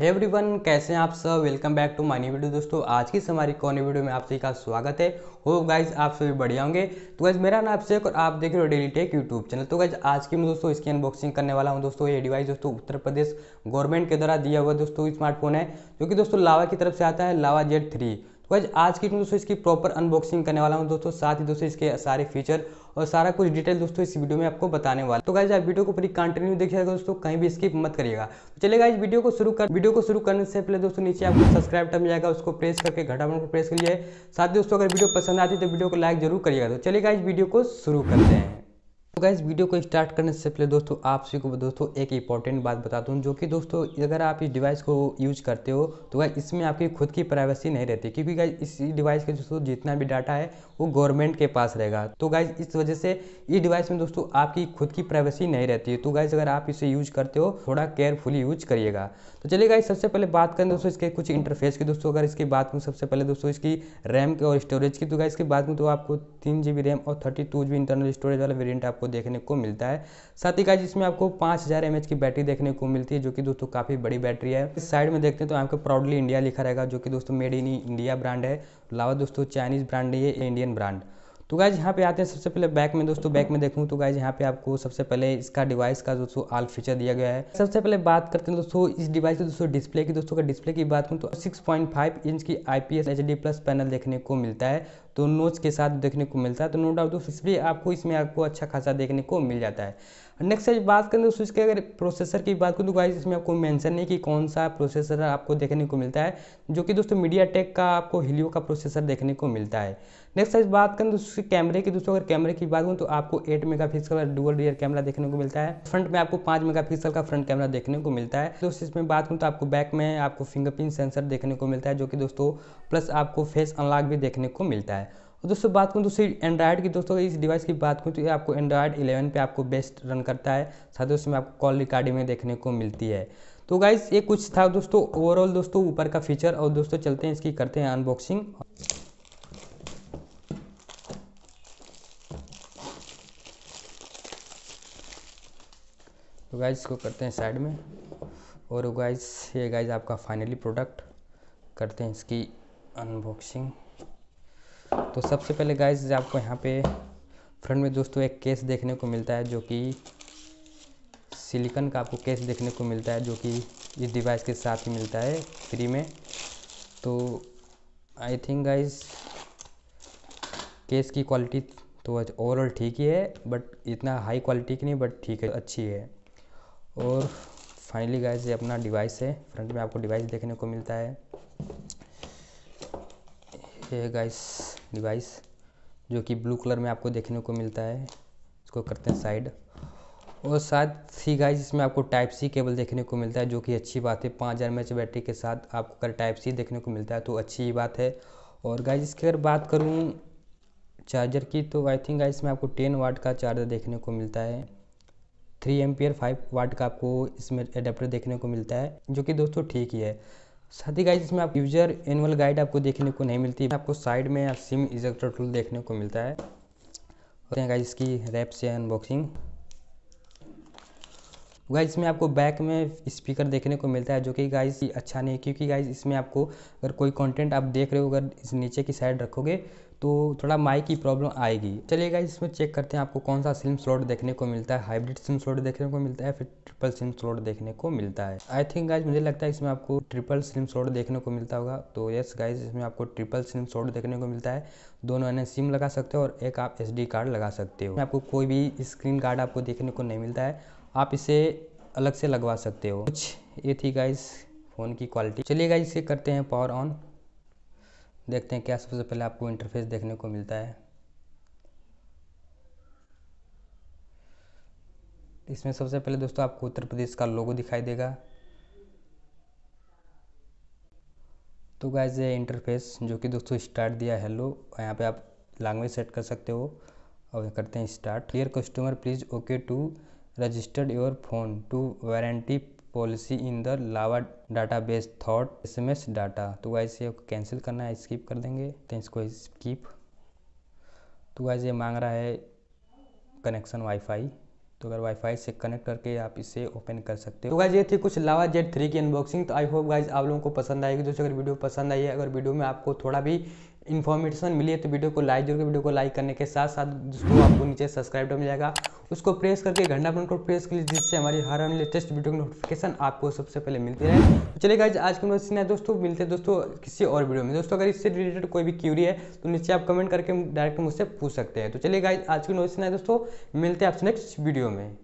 हे hey everyone कैसे हैं आप सब welcome back to my video दोस्तों आज की हमारी कौनी वीडियो में आप सभी का स्वागत है हो गाइज आप सभी बढ़िया होंगे तो गाइज मेरा नाम शेख और आप देख रहे हो डेली टेक यूट्यूब चैनल तो गाइज आज की मैं दोस्तों इसकी अनबॉक्सिंग करने वाला हूँ दोस्तों ये डिवाइस दोस्तों उत्तर प्रदेश गवर्नमेंट के द्वारा दिया हुआ दोस्तों स्मार्टफोन है जो कि दोस्तों लावा की तरफ से आता है लावा जेड थ्री वैसे आज की दोस्तों इसकी प्रॉपर अनबॉक्सिंग करने वाला हूँ दोस्तों साथ ही दोस्तों इसके सारे फीचर और सारा कुछ डिटेल दोस्तों इस वीडियो में आपको बताने वाला तो गाइज आप वीडियो को पूरी कंटिन्यू देखिएगा दोस्तों कहीं भी स्किप मत करिएगा तो चलेगा इस वीडियो को शुरू कर वीडियो को शुरू करने से पहले दोस्तों नीचे आपको सब्सक्राइब टर्म जाएगा उसको प्रेस करके घटा को प्रेस करिए साथ ही दोस्तों अगर वीडियो पसंद आती है तो वीडियो को लाइक जरूर करिएगा तो चलेगा इस वीडियो को शुरू करते हैं तो गाइज़ वीडियो को स्टार्ट करने से पहले दोस्तों आप सभी को दोस्तों एक इंपॉर्टेंट बात बता दूँ जो कि दोस्तों अगर आप इस डिवाइस को यूज करते हो तो गाइज इसमें आपकी खुद की प्राइवेसी नहीं रहती क्योंकि गाइज इस डिवाइस के दोस्तों जितना भी डाटा है वो गवर्नमेंट के पास रहेगा तो गाइज इस वजह से इस डिवाइस में दोस्तों आपकी खुद की प्राइवेसी नहीं रहती है तो गाइज अगर आप इसे यूज करते हो थोड़ा केयरफुली यूज करिएगा तो चलिए गाइज सबसे पहले बात करें दोस्तों इसके कुछ इंटरफेस की दोस्तों अगर इसकी बात करूँ सबसे पहले दोस्तों इसकी रैम और स्टोरेज की तो गाइज इसकी बात करूँ तो आपको तीन जी रैम और थर्टी टू इंटरनल स्टोरेज वाला वेरियंट आपको देखने को मिलता है साथ ही गाइज इसमें आपको पाँच हज़ार की बैटरी देखने को मिलती है जो कि दोस्तों काफ़ी बड़ी बैटरी है इस साइड में देखते हैं तो आपको प्राउडली इंडिया लिखा रहेगा जो कि दोस्तों मेड इन इंडिया ब्रांड है अलावा दोस्तों चाइनीज़ ब्रांड नहीं है इंडियन ब्रांड तो गाइज यहाँ पे आते हैं सबसे पहले बैक में दोस्तों बैक में देखूँ तो गाइज यहाँ पे आपको सबसे पहले इसका डिवाइस का दोस्तों आल फीचर दिया गया है सबसे पहले बात करते हैं दोस्तों इस डिवाइस के दोस्तों डिस्प्ले की दोस्तों का डिस्प्ले की बात करूँ तो 6.5 इंच की आई पी प्लस पैनल देखने को मिलता है तो नोज के साथ देखने को मिलता है तो नो डाउट इसलिए आपको इसमें आपको अच्छा खासा देखने को मिल जाता है नेक्स्ट साइज बात करें दोस्तों स्विच के अगर प्रोसेसर की बात करूँ तो गाइस इसमें आपको मेंशन नहीं कि कौन सा प्रोसेसर आपको देखने को मिलता है जो कि दोस्तों मीडिया टेक का आपको हिलियो का प्रोसेसर देखने को मिलता है नेक्स्ट साइज बात करें दोस्तों कैमरे की दोस्तों अगर कैमरे की बात करूँ तो आपको एट मेगा पिक्सल का डुअल रियर कैमरा देखने को मिलता है फ्रंट में आपको पाँच मेगा पिक्सल का फ्रंट कैमरा देखने को मिलता है दोस्तों इसमें बात करूँ तो आपको बैक में आपको फिंगरप्रिंट सेंसर देखने को मिलता है जो कि दोस्तों प्लस आपको फेस अनलॉक भी देखने को मिलता है और दोस्तों बात करूँ दूसरी एंड्रॉयड की दोस्तों इस डिवाइस की बात करूँ तो ये आपको एंड्रॉयड 11 पे आपको बेस्ट रन करता है साथ ही उसमें आपको कॉल रिकॉर्डिंग में देखने को मिलती है तो गाइज ये कुछ था दोस्तों ओवरऑल दोस्तों ऊपर का फीचर और दोस्तों चलते हैं इसकी करते हैं अनबॉक्सिंग तो गाइज इसको करते हैं साइड में और गाइज ये गाइज आपका फाइनली प्रोडक्ट करते हैं इसकी अनबॉक्सिंग तो सबसे पहले गाइज आपको यहाँ पे फ्रंट में दोस्तों एक केस देखने को मिलता है जो कि सिलिकन का आपको केस देखने को मिलता है जो कि इस डिवाइस के साथ ही मिलता है फ्री में तो आई थिंक गाइज केस की क्वालिटी तो ओवरऑल ठीक ही है बट इतना हाई क्वालिटी की नहीं बट ठीक है अच्छी है और फाइनली गाइज ये अपना डिवाइस है फ्रंट में आपको डिवाइस देखने को मिलता है ये है गाइस डिवाइस जो कि ब्लू कलर में आपको देखने को मिलता है इसको करते हैं साइड और साथ ही गाइस इसमें आपको टाइप सी केबल देखने को मिलता है जो कि अच्छी बात है पाँच हज़ार एच बैटरी के साथ आपको अगर टाइप सी देखने को मिलता है तो अच्छी ही बात है और गाइस इसकी अगर बात करूँ चार्जर की तो आई थिंक गाइस में आपको टेन वाट का चार्जर देखने को मिलता है थ्री एम फाइव वाट का आपको इसमें अडेप्टर देखने को मिलता है जो कि दोस्तों ठीक ही है साथ ही गाइज इसमें आप यूजर एनुअल गाइड आपको देखने को नहीं मिलती आपको साइड में आप सिम इजेक्टर टूल देखने को मिलता है गाइज इसकी रैप से अनबॉक्सिंग गाइज इसमें आपको बैक में स्पीकर देखने को मिलता है जो कि गाइज अच्छा नहीं है क्योंकि गाइज इसमें आपको अगर कोई कंटेंट आप देख रहे हो अगर इस नीचे की साइड रखोगे तो थोड़ा माइक की प्रॉब्लम आएगी चलिएगा इसमें चेक करते हैं आपको कौन सा सिम स्लॉट देखने को मिलता है हाइब्रिड सिम स्लॉट देखने को मिलता है फिर ट्रिपल सिम स्लॉट देखने को मिलता है आई थिंक गाइज मुझे लगता है इसमें आपको ट्रिपल सिम स्लॉट देखने को मिलता होगा तो यस गाइज इसमें आपको ट्रिपल सिम स्लॉट देखने को मिलता है दोनों अन्य सिम लगा सकते हो और एक आप एस कार्ड लगा सकते हो आपको कोई भी स्क्रीन कार्ड आपको देखने को नहीं मिलता है आप इसे अलग से लगवा सकते हो कुछ ये थी गाइज फ़ोन की क्वालिटी चलिए गाइज इसे करते हैं पावर ऑन देखते हैं क्या सबसे पहले आपको इंटरफेस देखने को मिलता है इसमें सबसे पहले दोस्तों आपको उत्तर प्रदेश का लोगो दिखाई देगा तो गाइज ये इंटरफेस जो कि दोस्तों स्टार्ट दिया हेलो यहाँ पे आप लैंग्वेज सेट कर सकते हो और करते हैं start clear customer please okay to registered your phone to warranty policy in the Lava data base thought S M S data तो वाइज ये कैंसिल करना है स्किप कर देंगे तो इसको स्किप तो वाइज ये मांग रहा है कनेक्शन वाईफाई तो अगर वाईफाई से कनेक्ट करके आप इसे ओपन कर सकते हो तो गाइज ये थी कुछ लावा जेड थ्री की अनबॉक्सिंग तो आई होप गाइज आप लोगों को पसंद आएगी दोस्तों अगर वीडियो पसंद आई है अगर वीडियो में आपको थोड़ा भी इन्फॉर्मेशन मिली है तो वीडियो को लाइक जरूर वीडियो को लाइक करने के साथ साथ दोस्तों आपको नीचे सब्सक्राइब मिल जाएगा उसको प्रेस करके घंटा बन को प्रेस कर लीजिए जिससे हमारी हर हम लेटेस्ट वीडियो की नोटिफिकेशन आपको सबसे पहले मिलती रहे तो चलिए गाइज आज के वीडियो सीना दोस्तों मिलते हैं दोस्तों किसी और वीडियो में दोस्तों अगर इससे रिलेटेड कोई भी क्यूरी है तो नीचे आप कमेंट करके डायरेक्ट मुझसे पूछ सकते हैं तो चलिए गाइज आज की नोट सीना दोस्तों मिलते हैं आपसे नेक्स्ट वीडियो में